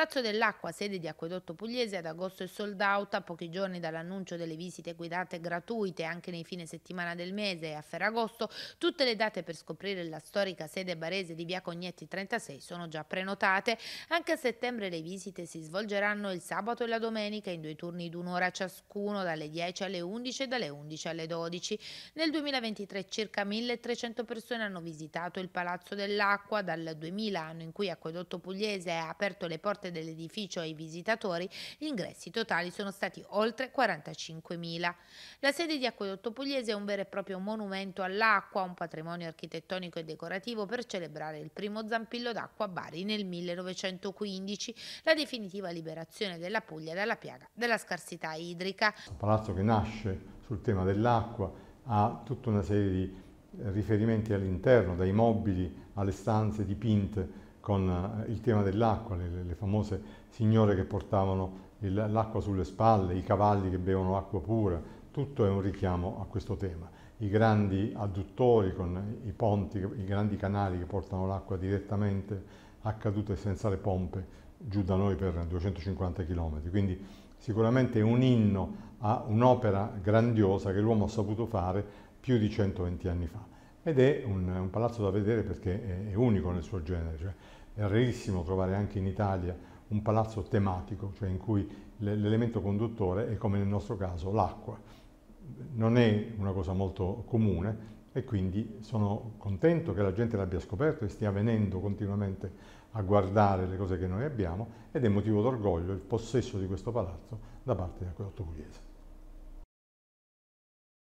Palazzo dell'Acqua, sede di Acquedotto Pugliese, ad agosto è sold out a pochi giorni dall'annuncio delle visite guidate gratuite anche nei fine settimana del mese e a Ferragosto. Tutte le date per scoprire la storica sede barese di Via Cognetti 36 sono già prenotate. Anche a settembre le visite si svolgeranno il sabato e la domenica in due turni d'un'ora ciascuno, dalle 10 alle 11 e dalle 11 alle 12. Nel 2023 circa 1300 persone hanno visitato il Palazzo dell'Acqua. Dal 2000, anno in cui Acquedotto Pugliese ha aperto le porte parte dell'edificio ai visitatori, gli ingressi totali sono stati oltre 45.000. La sede di Acquedotto Pugliese è un vero e proprio monumento all'acqua, un patrimonio architettonico e decorativo per celebrare il primo zampillo d'acqua a Bari nel 1915, la definitiva liberazione della Puglia dalla piaga della scarsità idrica. Un palazzo che nasce sul tema dell'acqua, ha tutta una serie di riferimenti all'interno, dai mobili alle stanze dipinte con eh, il tema dell'acqua, le, le, famose signore che portavano l'acqua sulle spalle, i cavalli che bevono acqua pura, tutto è un richiamo a questo tema. I grandi adduttori con i ponti, i grandi canali che portano l'acqua direttamente a cadute senza le pompe giù da noi per 250 km. Quindi sicuramente è un inno a un'opera grandiosa che l'uomo ha saputo fare più di 120 anni fa ed è un, un, palazzo da vedere perché è, è unico nel suo genere, cioè è rarissimo trovare anche in Italia un palazzo tematico, cioè in cui l'elemento conduttore è come nel nostro caso l'acqua. Non è una cosa molto comune e quindi sono contento che la gente l'abbia scoperto e stia venendo continuamente a guardare le cose che noi abbiamo ed è motivo d'orgoglio il possesso di questo palazzo da parte di dell'acquedotto pugliese.